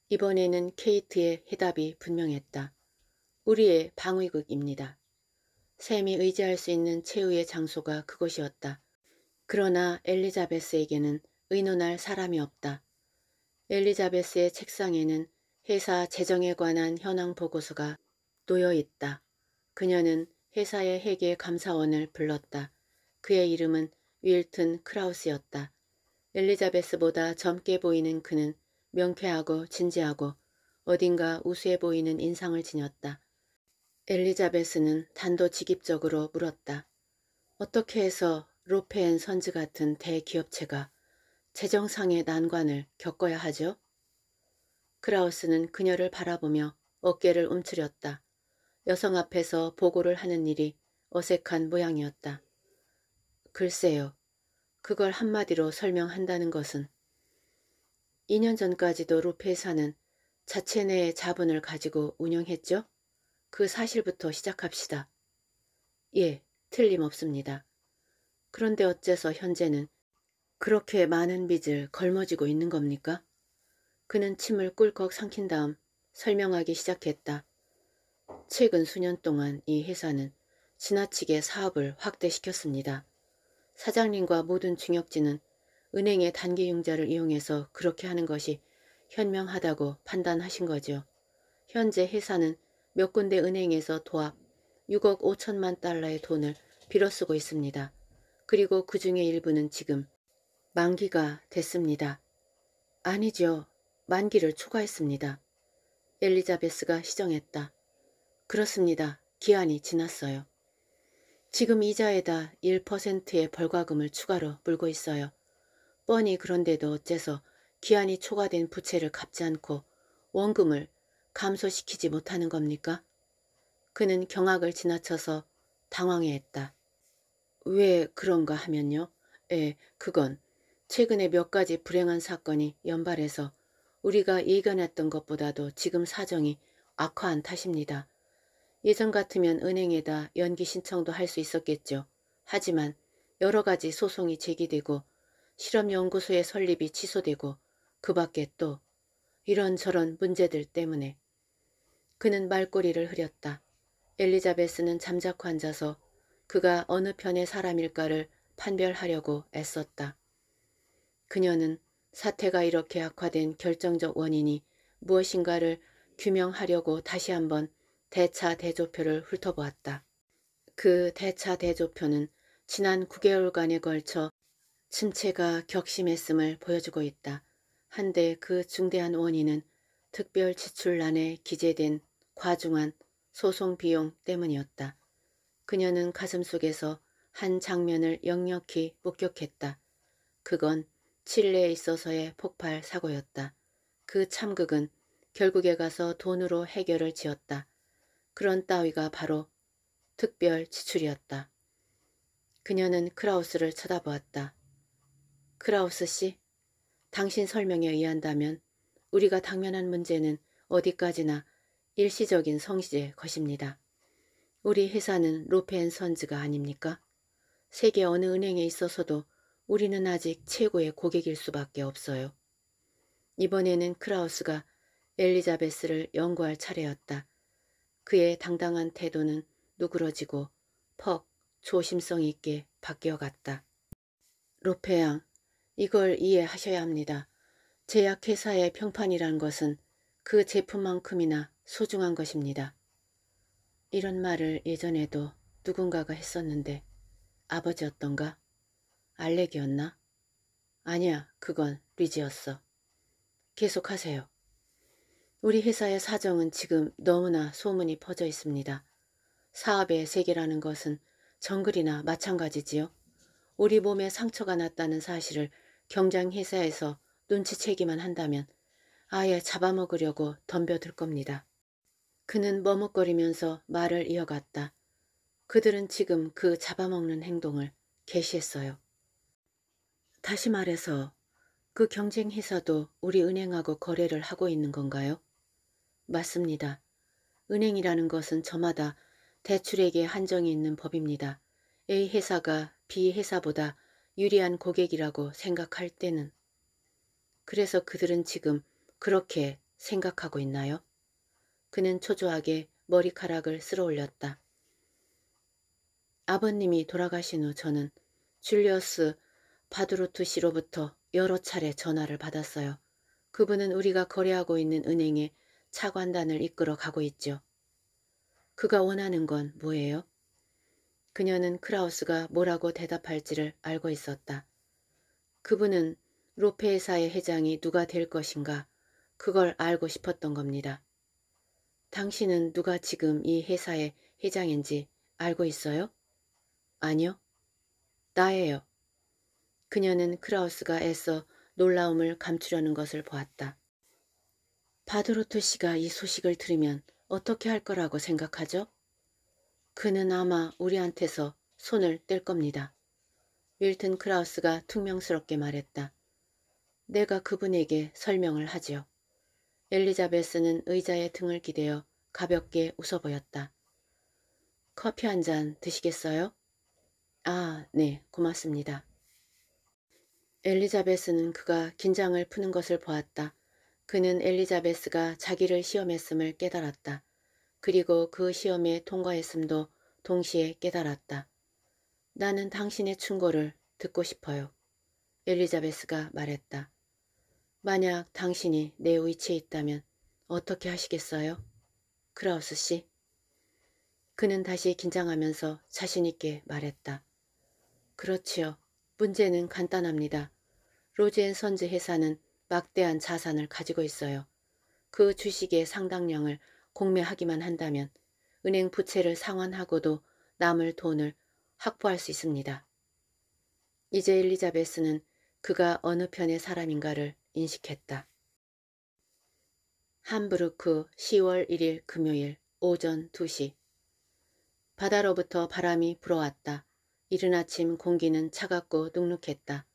이번에는 케이트의 해답이 분명했다. 우리의 방위극입니다. 샘이 의지할 수 있는 최후의 장소가 그곳이었다. 그러나 엘리자베스에게는 의논할 사람이 없다. 엘리자베스의 책상에는 회사 재정에 관한 현황 보고서가 놓여 있다. 그녀는 회사의 회계 감사원을 불렀다. 그의 이름은 윌튼 크라우스였다. 엘리자베스보다 젊게 보이는 그는 명쾌하고 진지하고 어딘가 우수해 보이는 인상을 지녔다. 엘리자베스는 단도직입적으로 물었다. 어떻게 해서 로페앤 선즈 같은 대기업체가 재정상의 난관을 겪어야 하죠? 크라우스는 그녀를 바라보며 어깨를 움츠렸다. 여성 앞에서 보고를 하는 일이 어색한 모양이었다. 글쎄요. 그걸 한마디로 설명한다는 것은 2년 전까지도 루페사는 자체 내의 자본을 가지고 운영했죠? 그 사실부터 시작합시다. 예, 틀림없습니다. 그런데 어째서 현재는 그렇게 많은 빚을 걸머쥐고 있는 겁니까? 그는 침을 꿀꺽 삼킨 다음 설명하기 시작했다. 최근 수년 동안 이 회사는 지나치게 사업을 확대시켰습니다. 사장님과 모든 중역진은 은행의 단기융자를 이용해서 그렇게 하는 것이 현명하다고 판단하신 거죠. 현재 회사는 몇 군데 은행에서 도합 6억 5천만 달러의 돈을 빌어쓰고 있습니다. 그리고 그 중의 일부는 지금 만기가 됐습니다. 아니죠. 만기를 초과했습니다. 엘리자베스가 시정했다. 그렇습니다. 기한이 지났어요. 지금 이자에다 1%의 벌과금을 추가로 물고 있어요. 뻔히 그런데도 어째서 기한이 초과된 부채를 갚지 않고 원금을 감소시키지 못하는 겁니까? 그는 경악을 지나쳐서 당황해했다. 왜 그런가 하면요. 에, 예, 그건 최근에 몇 가지 불행한 사건이 연발해서 우리가 예견했던 것보다도 지금 사정이 악화한 탓입니다. 예전 같으면 은행에다 연기 신청도 할 수 있었겠죠. 하지만 여러 가지 소송이 제기되고 실험연구소의 설립이 취소되고 그 밖에 또 이런저런 문제들 때문에 그는 말꼬리를 흐렸다. 엘리자베스는 잠자코 앉아서 그가 어느 편의 사람일까를 판별하려고 애썼다. 그녀는 사태가 이렇게 악화된 결정적 원인이 무엇인가를 규명하려고 다시 한번 대차 대조표를 훑어보았다. 그 대차 대조표는 지난 9개월간에 걸쳐 침체가 격심했음을 보여주고 있다. 한데 그 중대한 원인은 특별 지출란에 기재된 과중한 소송 비용 때문이었다. 그녀는 가슴속에서 한 장면을 역력히 목격했다. 그건 칠레에 있어서의 폭발 사고였다. 그 참극은 결국에 가서 돈으로 해결을 지었다. 그런 따위가 바로 특별 지출이었다. 그녀는 크라우스를 쳐다보았다. 크라우스 씨, 당신 설명에 의한다면 우리가 당면한 문제는 어디까지나 일시적인 성실의 것입니다. 우리 회사는 로펜 선즈가 아닙니까? 세계 어느 은행에 있어서도 우리는 아직 최고의 고객일 수밖에 없어요. 이번에는 크라우스가 엘리자베스를 연구할 차례였다. 그의 당당한 태도는 누그러지고 퍽 조심성 있게 바뀌어갔다. 로페양, 이걸 이해하셔야 합니다. 제약회사의 평판이란 것은 그 제품만큼이나 소중한 것입니다. 이런 말을 예전에도 누군가가 했었는데 아버지였던가? 알렉이었나? 아니야, 그건 리지였어. 계속하세요. 우리 회사의 사정은 지금 너무나 소문이 퍼져 있습니다. 사업의 세계라는 것은 정글이나 마찬가지지요. 우리 몸에 상처가 났다는 사실을 경장회사에서 눈치채기만 한다면 아예 잡아먹으려고 덤벼들 겁니다. 그는 머뭇거리면서 말을 이어갔다. 그들은 지금 그 잡아먹는 행동을 개시했어요. 다시 말해서 그 경쟁회사도 우리 은행하고 거래를 하고 있는 건가요? 맞습니다. 은행이라는 것은 저마다 대출액에 한정이 있는 법입니다. A 회사가 B 회사보다 유리한 고객이라고 생각할 때는 그래서 그들은 지금 그렇게 생각하고 있나요? 그는 초조하게 머리카락을 쓸어 올렸다. 아버님이 돌아가신 후 저는 줄리어스 바두로트 씨로부터 여러 차례 전화를 받았어요. 그분은 우리가 거래하고 있는 은행에 차관단을 이끌어 가고 있죠. 그가 원하는 건 뭐예요? 그녀는 크라우스가 뭐라고 대답할지를 알고 있었다. 그분은 로페사의 회장이 누가 될 것인가 그걸 알고 싶었던 겁니다. 당신은 누가 지금 이 회사의 회장인지 알고 있어요? 아니요. 나예요. 그녀는 크라우스가 애써 놀라움을 감추려는 것을 보았다. 바드로트 씨가 이 소식을 들으면 어떻게 할 거라고 생각하죠? 그는 아마 우리한테서 손을 뗄 겁니다. 윌튼 크라우스가 퉁명스럽게 말했다. 내가 그분에게 설명을 하지요. 엘리자베스는 의자의 등을 기대어 가볍게 웃어 보였다. 커피 한 잔 드시겠어요? 아, 네, 고맙습니다. 엘리자베스는 그가 긴장을 푸는 것을 보았다. 그는 엘리자베스가 자기를 시험했음을 깨달았다. 그리고 그 시험에 통과했음도 동시에 깨달았다. 나는 당신의 충고를 듣고 싶어요. 엘리자베스가 말했다. 만약 당신이 내 위치에 있다면 어떻게 하시겠어요? 크라우스 씨. 그는 다시 긴장하면서 자신있게 말했다. 그렇지요. 문제는 간단합니다. 로젠 선즈 회사는 막대한 자산을 가지고 있어요. 그 주식의 상당량을 공매하기만 한다면 은행 부채를 상환하고도 남을 돈을 확보할 수 있습니다. 이제 엘리자베스는 그가 어느 편의 사람인가를 인식했다. 함부르크 10월 1일 금요일 오전 2시 바다로부터 바람이 불어왔다. 이른 아침 공기는 차갑고 눅눅했다.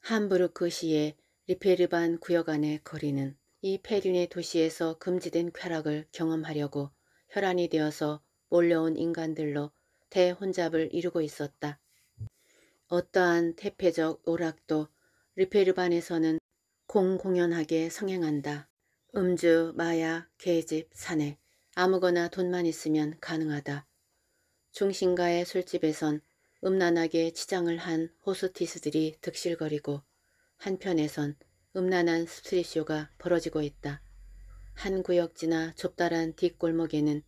함부르크 시의 리페르반 구역 안의 거리는 이 페륜의 도시에서 금지된 쾌락을 경험하려고 혈안이 되어서 몰려온 인간들로 대혼잡을 이루고 있었다. 어떠한 태폐적 오락도 리페르반에서는 공공연하게 성행한다. 음주, 마약, 계집, 사내 아무거나 돈만 있으면 가능하다. 중심가의 술집에선 음란하게 치장을 한 호스티스들이 득실거리고 한편에선 음란한 스트릿쇼가 벌어지고 있다. 한 구역지나 좁다란 뒷골목에는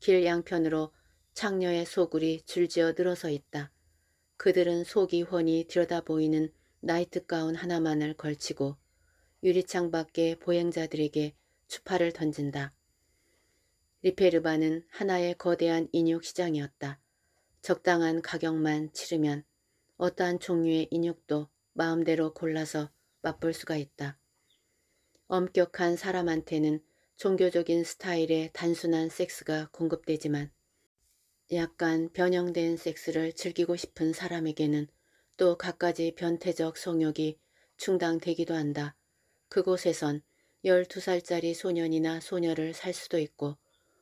길 양편으로 창녀의 소굴이 줄지어 늘어서 있다. 그들은 속이 훤히 들여다보이는 나이트가운 하나만을 걸치고 유리창 밖에 보행자들에게 추파를 던진다. 리페르바는 하나의 거대한 인육시장이었다. 적당한 가격만 치르면 어떠한 종류의 인육도 마음대로 골라서 맛볼 수가 있다. 엄격한 사람한테는 종교적인 스타일의 단순한 섹스가 공급되지만 약간 변형된 섹스를 즐기고 싶은 사람에게는 또 갖가지 변태적 성욕이 충당되기도 한다. 그곳에선 12살짜리 소년이나 소녀를 살 수도 있고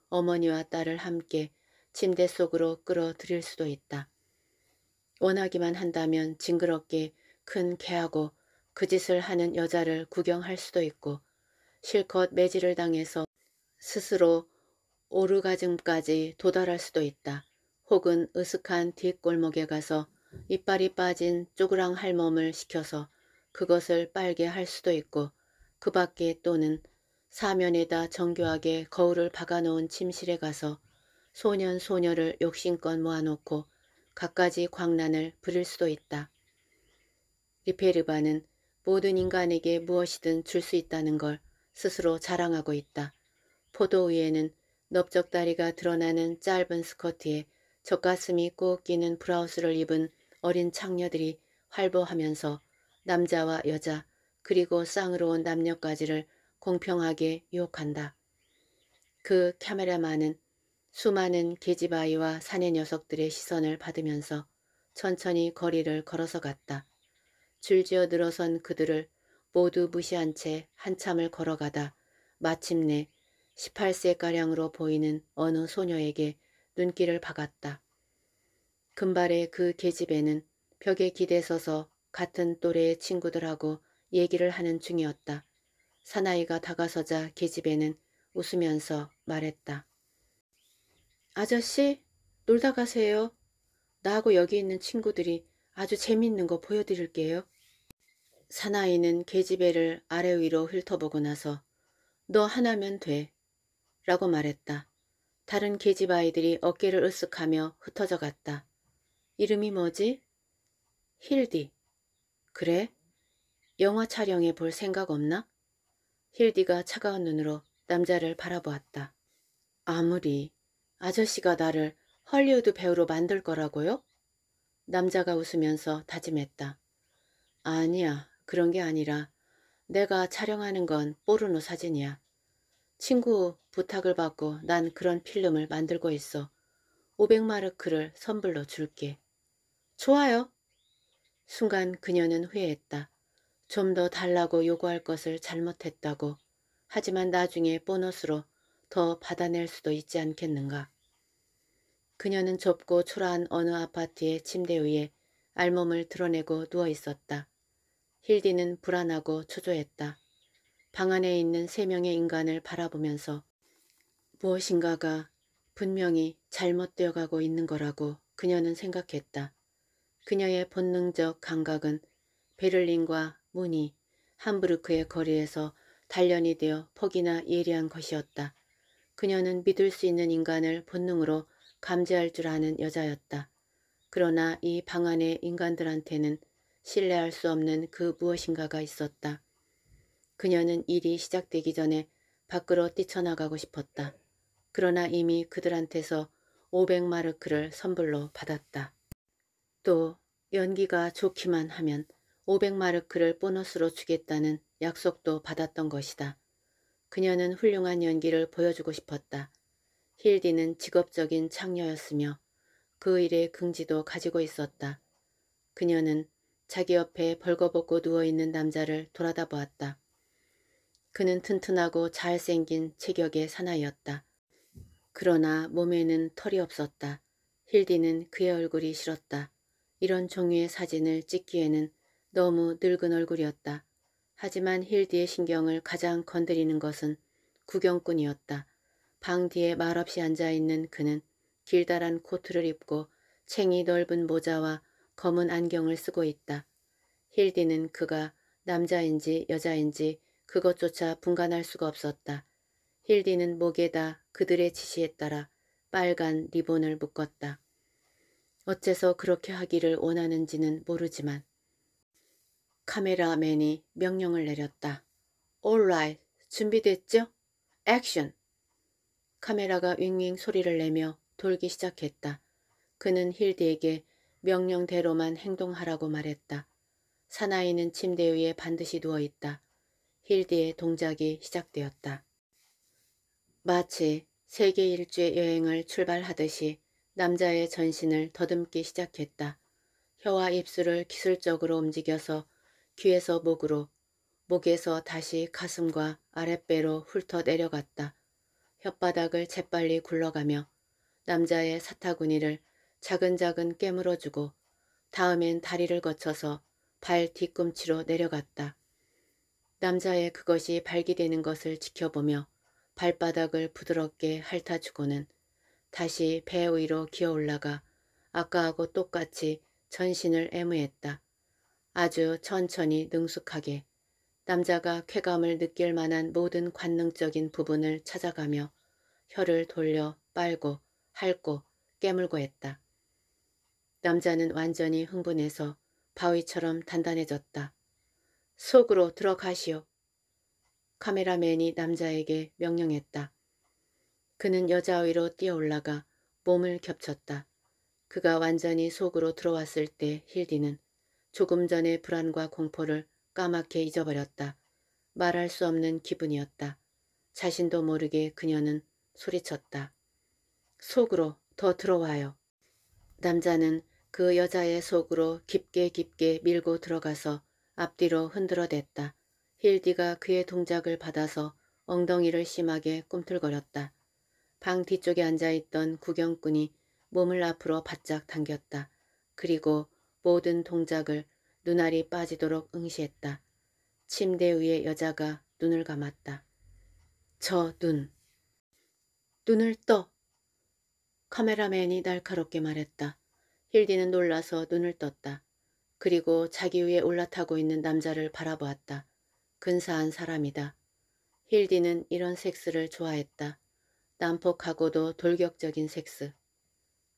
어머니와 딸을 함께 침대 속으로 끌어들일 수도 있다. 원하기만 한다면 징그럽게 큰 개하고 그 짓을 하는 여자를 구경할 수도 있고 실컷 매질을 당해서 스스로 오르가즘까지 도달할 수도 있다. 혹은 으슥한 뒷골목에 가서 이빨이 빠진 쪼그랑 할멈을 시켜서 그것을 빨게 할 수도 있고 그 밖에 또는 사면에다 정교하게 거울을 박아놓은 침실에 가서 소년 소녀를 욕심껏 모아놓고 갖가지 광란을 부릴 수도 있다. 리페르바는 모든 인간에게 무엇이든 줄 수 있다는 걸 스스로 자랑하고 있다. 포도 위에는 넓적다리가 드러나는 짧은 스커트에 젖가슴이 꼭 끼는 브라우스를 입은 어린 창녀들이 활보하면서 남자와 여자 그리고 쌍으로 온 남녀까지를 공평하게 유혹한다. 그 카메라만은 수많은 계집아이와 사내 녀석들의 시선을 받으면서 천천히 거리를 걸어서 갔다. 줄지어 늘어선 그들을 모두 무시한 채 한참을 걸어가다 마침내 18세가량으로 보이는 어느 소녀에게 눈길을 박았다. 금발의 그 계집애는 벽에 기대 서서 같은 또래의 친구들하고 얘기를 하는 중이었다. 사나이가 다가서자 계집애는 웃으면서 말했다. 아저씨 놀다 가세요. 나하고 여기 있는 친구들이 아주 재밌는 거 보여드릴게요. 사나이는 계집애를 아래 위로 훑어보고 나서 너 하나면 돼 라고 말했다. 다른 계집아이들이 어깨를 으쓱하며 흩어져 갔다. 이름이 뭐지? 힐디. 그래? 영화 촬영해 볼 생각 없나? 힐디가 차가운 눈으로 남자를 바라보았다. 아무리 아저씨가 나를 헐리우드 배우로 만들 거라고요? 남자가 웃으면서 다짐했다. 아니야. 그런 게 아니라 내가 촬영하는 건 포르노 사진이야. 친구 부탁을 받고 난 그런 필름을 만들고 있어. 500마르크를 선불로 줄게. 좋아요. 순간 그녀는 후회했다. 좀 더 달라고 요구할 것을 잘못했다고. 하지만 나중에 보너스로 더 받아낼 수도 있지 않겠는가. 그녀는 좁고 초라한 어느 아파트의 침대 위에 알몸을 드러내고 누워 있었다. 힐디는 불안하고 초조했다. 방 안에 있는 세 명의 인간을 바라보면서 무엇인가가 분명히 잘못되어 가고 있는 거라고 그녀는 생각했다. 그녀의 본능적 감각은 베를린과 문이 함부르크의 거리에서 단련이 되어 폭이나 예리한 것이었다. 그녀는 믿을 수 있는 인간을 본능으로 감지할 줄 아는 여자였다. 그러나 이 방 안의 인간들한테는 신뢰할 수 없는 그 무엇인가가 있었다. 그녀는 일이 시작되기 전에 밖으로 뛰쳐나가고 싶었다. 그러나 이미 그들한테서 500마르크를 선불로 받았다. 또 연기가 좋기만 하면 500마르크를 보너스로 주겠다는 약속도 받았던 것이다. 그녀는 훌륭한 연기를 보여주고 싶었다. 힐디는 직업적인 창녀였으며 그일에 긍지도 가지고 있었다. 그녀는 자기 옆에 벌거벗고 누워있는 남자를 돌아다 보았다. 그는 튼튼하고 잘생긴 체격의 사나이였다. 그러나 몸에는 털이 없었다. 힐디는 그의 얼굴이 싫었다. 이런 종류의 사진을 찍기에는 너무 늙은 얼굴이었다. 하지만 힐디의 신경을 가장 건드리는 것은 구경꾼이었다. 방 뒤에 말없이 앉아있는 그는 길다란 코트를 입고 챙이 넓은 모자와 검은 안경을 쓰고 있다. 힐디는 그가 남자인지 여자인지 그것조차 분간할 수가 없었다. 힐디는 목에다 그들의 지시에 따라 빨간 리본을 묶었다. 어째서 그렇게 하기를 원하는지는 모르지만 카메라맨이 명령을 내렸다. Alright, 준비됐죠? 액션! 카메라가 윙윙 소리를 내며 돌기 시작했다. 그는 힐디에게 명령대로만 행동하라고 말했다. 사나이는 침대 위에 반드시 누워있다. 힐디의 동작이 시작되었다. 마치 세계 일주의 여행을 출발하듯이 남자의 전신을 더듬기 시작했다. 혀와 입술을 기술적으로 움직여서 귀에서 목으로, 목에서 다시 가슴과 아랫배로 훑어 내려갔다. 혓바닥을 재빨리 굴러가며 남자의 사타구니를 작은작은 깨물어주고 다음엔 다리를 거쳐서 발 뒤꿈치로 내려갔다. 남자의 그것이 발기되는 것을 지켜보며 발바닥을 부드럽게 핥아주고는 다시 배 위로 기어 올라가 아까하고 똑같이 전신을 애무했다. 아주 천천히 능숙하게 남자가 쾌감을 느낄 만한 모든 관능적인 부분을 찾아가며 혀를 돌려 빨고 핥고 깨물고 했다. 남자는 완전히 흥분해서 바위처럼 단단해졌다. 속으로 들어가시오. 카메라맨이 남자에게 명령했다. 그는 여자 위로 뛰어올라가 몸을 겹쳤다. 그가 완전히 속으로 들어왔을 때 힐디는 조금 전의 불안과 공포를 까맣게 잊어버렸다. 말할 수 없는 기분이었다. 자신도 모르게 그녀는 소리쳤다. 속으로 더 들어와요. 남자는 그 여자의 속으로 깊게 깊게 밀고 들어가서 앞뒤로 흔들어댔다. 힐디가 그의 동작을 받아서 엉덩이를 심하게 꿈틀거렸다. 방 뒤쪽에 앉아있던 구경꾼이 몸을 앞으로 바짝 당겼다. 그리고 모든 동작을 눈알이 빠지도록 응시했다. 침대 위에 여자가 눈을 감았다. 저 눈. 눈을 떠. 카메라맨이 날카롭게 말했다. 힐디는 놀라서 눈을 떴다. 그리고 자기 위에 올라타고 있는 남자를 바라보았다. 근사한 사람이다. 힐디는 이런 섹스를 좋아했다. 난폭하고도 돌격적인 섹스.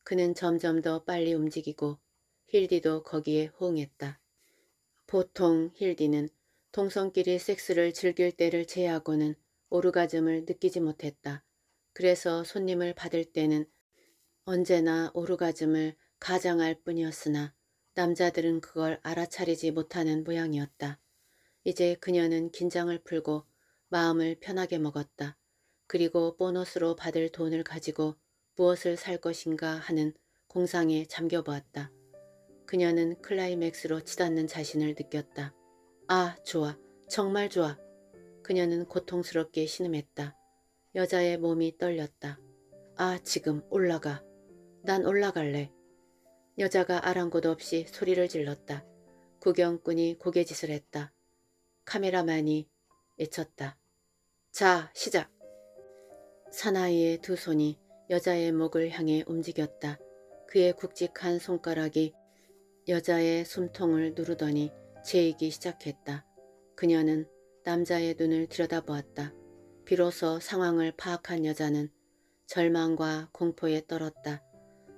그는 점점 더 빨리 움직이고 힐디도 거기에 호응했다. 보통 힐디는 동성끼리 섹스를 즐길 때를 제외하고는 오르가즘을 느끼지 못했다. 그래서 손님을 받을 때는 언제나 오르가즘을 가장할 뿐이었으나 남자들은 그걸 알아차리지 못하는 모양이었다. 이제 그녀는 긴장을 풀고 마음을 편하게 먹었다. 그리고 보너스로 받을 돈을 가지고 무엇을 살 것인가 하는 공상에 잠겨보았다. 그녀는 클라이맥스로 치닫는 자신을 느꼈다. 아 좋아 정말 좋아. 그녀는 고통스럽게 신음했다. 여자의 몸이 떨렸다. 아 지금 올라가. 난 올라갈래. 여자가 아랑곳 없이 소리를 질렀다. 구경꾼이 고개짓을 했다. 카메라만이 외쳤다. 자 시작. 사나이의 두 손이 여자의 목을 향해 움직였다. 그의 굵직한 손가락이 여자의 숨통을 누르더니 재이기 시작했다. 그녀는 남자의 눈을 들여다보았다. 비로소 상황을 파악한 여자는 절망과 공포에 떨었다.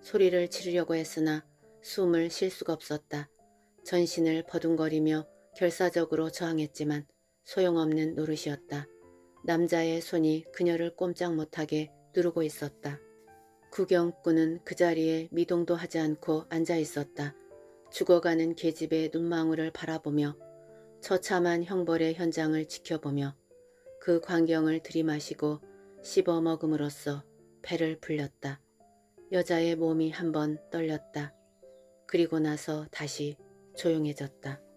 소리를 지르려고 했으나 숨을 쉴 수가 없었다. 전신을 버둥거리며 결사적으로 저항했지만 소용없는 노릇이었다. 남자의 손이 그녀를 꼼짝 못하게 누르고 있었다. 구경꾼은 그 자리에 미동도 하지 않고 앉아 있었다. 죽어가는 계집의 눈망울을 바라보며 처참한 형벌의 현장을 지켜보며 그 광경을 들이마시고 씹어먹음으로써 배를 불렸다. 여자의 몸이 한번 떨렸다. 그리고 나서 다시 조용해졌다.